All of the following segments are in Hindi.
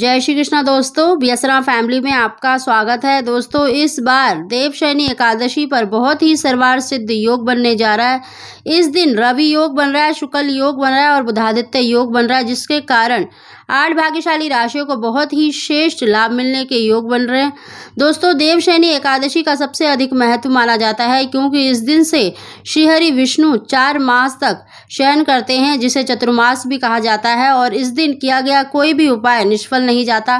जय श्री कृष्णा दोस्तों बियसरा फैमिली में आपका स्वागत है दोस्तों इस बार देवशयनी एकादशी पर बहुत ही सर्वार सिद्ध योग बनने जा रहा है इस दिन रवि योग बन रहा है शुक्ल योग बन रहा है और बुधादित्य योग बन रहा है जिसके कारण आठ भाग्यशाली राशियों को बहुत ही श्रेष्ठ लाभ मिलने के योग बन रहे हैं दोस्तों देवशयनी एकादशी का सबसे अधिक महत्व माना जाता है क्योंकि इस दिन से श्रीहरि विष्णु चार मास तक शयन करते हैं जिसे चतुर्मास भी कहा जाता है और इस दिन किया गया कोई भी उपाय निष्फल नहीं जाता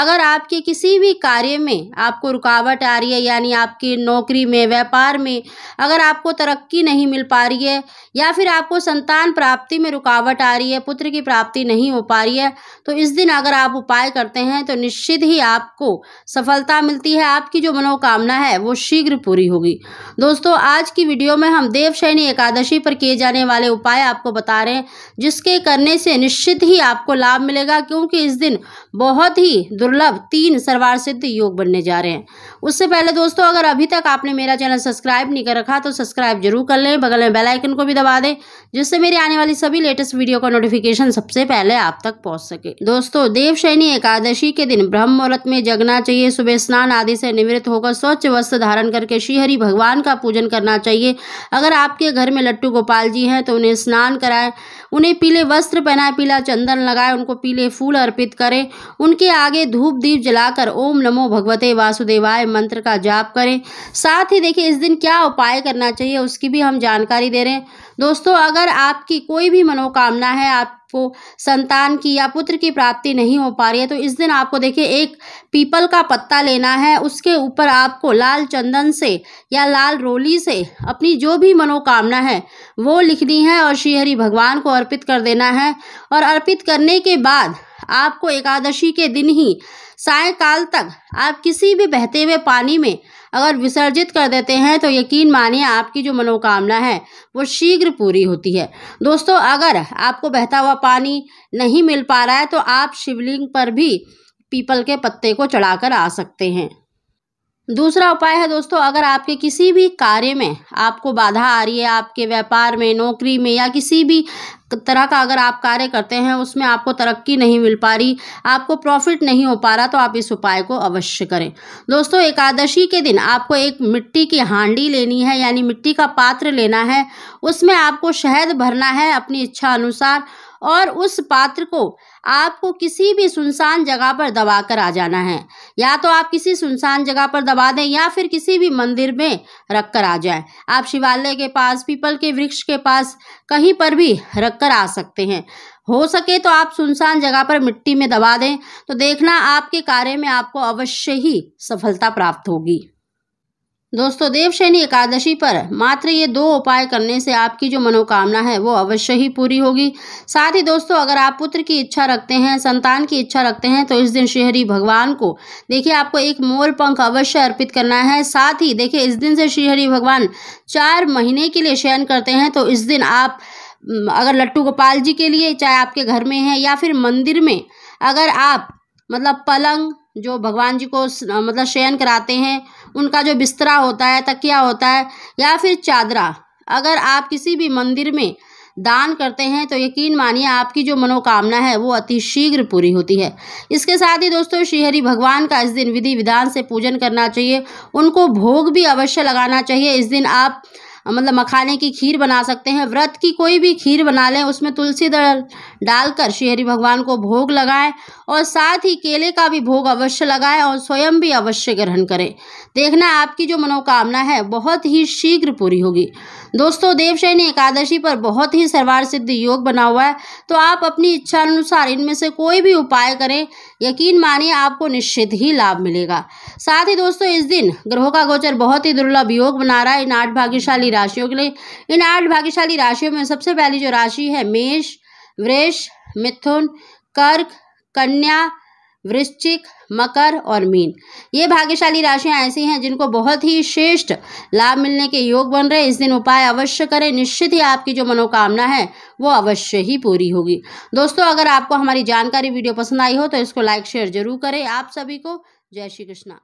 अगर आपके किसी भी कार्य में आपको रुकावट आ रही है यानी आपकी नौकरी में व्यापार में अगर आपको तरक्की नहीं मिल पा रही है या फिर आपको संतान प्राप्ति में रुकावट आ रही है पुत्र की प्राप्ति नहीं हो पा रही है तो इस दिन अगर आप उपाय करते हैं तो निश्चित ही आपको सफलता मिलती है आपकी जो मनोकामना है वो शीघ्र पूरी होगी दोस्तों आज की वीडियो में हम देवशैनी एकादशी पर किए जाने वाले उपाय आपको बता रहे हैं जिसके करने से निश्चित ही आपको लाभ मिलेगा क्योंकि इस दिन बहुत ही दुर्लभ तीन सर्वार सिद्ध योग बनने जा रहे हैं उससे पहले दोस्तों अगर अभी तक आपने मेरा चैनल सब्सक्राइब नहीं कर रखा तो सब्सक्राइब जरूर कर लें बगल में बेलाइकन को भी दबा दें जिससे मेरी आने वाली सभी लेटेस्ट वीडियो का नोटिफिकेशन सबसे पहले आप तक पहुंच सके दोस्तों देवशैनी एकादशी के दिन ब्रह्म मुहूर्त में जगना चाहिए सुबह स्नान आदि से निवृत्त होकर स्वच्छ वस्त्र धारण करके श्रीहरि भगवान का पूजन करना चाहिए अगर आपके घर में लट्टू गोपाल जी हैं तो उन्हें स्नान कराएं उन्हें पीले वस्त्र पहनाएं पीला चंदन लगाएं उनको पीले फूल अर्पित करें करें उनके आगे धूप दीप जलाकर ओम नमो भगवते वासुदेवाय मंत्र का जाप करें साथ ही देखिए इस दिन क्या उपाय करना चाहिए उसकी भी हम जानकारी दे रहे हैं दोस्तों अगर आपकी कोई भी मनोकामना है आप आपको संतान की या पुत्र की प्राप्ति नहीं हो पा रही है तो इस दिन आपको देखिए एक पीपल का पत्ता लेना है उसके ऊपर आपको लाल चंदन से या लाल रोली से अपनी जो भी मनोकामना है वो लिखनी है और श्रीहरि भगवान को अर्पित कर देना है और अर्पित करने के बाद आपको एकादशी के दिन ही सायकाल तक आप किसी भी बहते हुए पानी में अगर विसर्जित कर देते हैं तो यकीन मानिए आपकी जो मनोकामना है वो शीघ्र पूरी होती है दोस्तों अगर आपको बहता हुआ पानी नहीं मिल पा रहा है तो आप शिवलिंग पर भी पीपल के पत्ते को चढ़ाकर आ सकते हैं दूसरा उपाय है दोस्तों अगर आपके किसी भी कार्य में आपको बाधा आ रही है आपके व्यापार में नौकरी में या किसी भी तरह का अगर आप कार्य करते हैं उसमें आपको तरक्की नहीं मिल पा रही आपको प्रॉफिट नहीं हो पा रहा तो आप इस उपाय को अवश्य करें दोस्तों एकादशी के दिन आपको एक मिट्टी की हांडी लेनी है यानी मिट्टी का पात्र लेना है उसमें आपको शहद भरना है अपनी इच्छा अनुसार और उस पात्र को आपको किसी भी सुनसान जगह पर दबा कर आ जाना है या तो आप किसी सुनसान जगह पर दबा दें या फिर किसी भी मंदिर में रख कर आ जाए आप शिवालय के पास पीपल के वृक्ष के पास कहीं पर भी रख कर आ सकते हैं हो सके तो आप सुनसान जगह पर मिट्टी में दबा दें तो देखना आपके कार्य में आपको अवश्य ही सफलता प्राप्त होगी दोस्तों देवशयनी एकादशी पर मात्र ये दो उपाय करने से आपकी जो मनोकामना है वो अवश्य ही पूरी होगी साथ ही दोस्तों अगर आप पुत्र की इच्छा रखते हैं संतान की इच्छा रखते हैं तो इस दिन श्रीहरि भगवान को देखिए आपको एक मोर पंख अवश्य अर्पित करना है साथ ही देखिए इस दिन से श्रीहरि भगवान चार महीने के लिए शयन करते हैं तो इस दिन आप अगर लट्टू गोपाल जी के लिए चाहे आपके घर में है या फिर मंदिर में अगर आप मतलब पलंग जो भगवान जी को मतलब शयन कराते हैं उनका जो बिस्तरा होता है तकिया होता है या फिर चादरा अगर आप किसी भी मंदिर में दान करते हैं तो यकीन मानिए आपकी जो मनोकामना है वो अति शीघ्र पूरी होती है इसके साथ ही दोस्तों श्रीहरी भगवान का इस दिन विधि विधान से पूजन करना चाहिए उनको भोग भी अवश्य लगाना चाहिए इस दिन आप मतलब मखाने की खीर बना सकते हैं व्रत की कोई भी खीर बना लें उसमें तुलसी दल डालकर श्री भगवान को भोग लगाएं और साथ ही केले का भी भोग अवश्य लगाएं और स्वयं भी अवश्य ग्रहण करें देखना आपकी जो मनोकामना है बहुत ही शीघ्र पूरी होगी दोस्तों देवशयनी एकादशी पर बहुत ही सर्वार सिद्ध योग बना हुआ है तो आप अपनी इच्छा अनुसार इनमें से कोई भी उपाय करें यकीन मानिए आपको निश्चित ही लाभ मिलेगा साथ ही दोस्तों इस दिन ग्रहों का गोचर बहुत ही दुर्लभ योग बना रहा है इन आठ भाग्यशाली राशियों के लिए इन आठ भाग्यशाली राशियों में सबसे पहली जो राशि है मेष वृष मिथुन कर्क कन्या वृश्चिक मकर और मीन ये भाग्यशाली राशियां ऐसी हैं जिनको बहुत ही श्रेष्ठ लाभ मिलने के योग बन रहे इस दिन उपाय अवश्य करें निश्चित ही आपकी जो मनोकामना है वो अवश्य ही पूरी होगी दोस्तों अगर आपको हमारी जानकारी वीडियो पसंद आई हो तो इसको लाइक शेयर जरूर करें आप सभी को जय श्री कृष्णा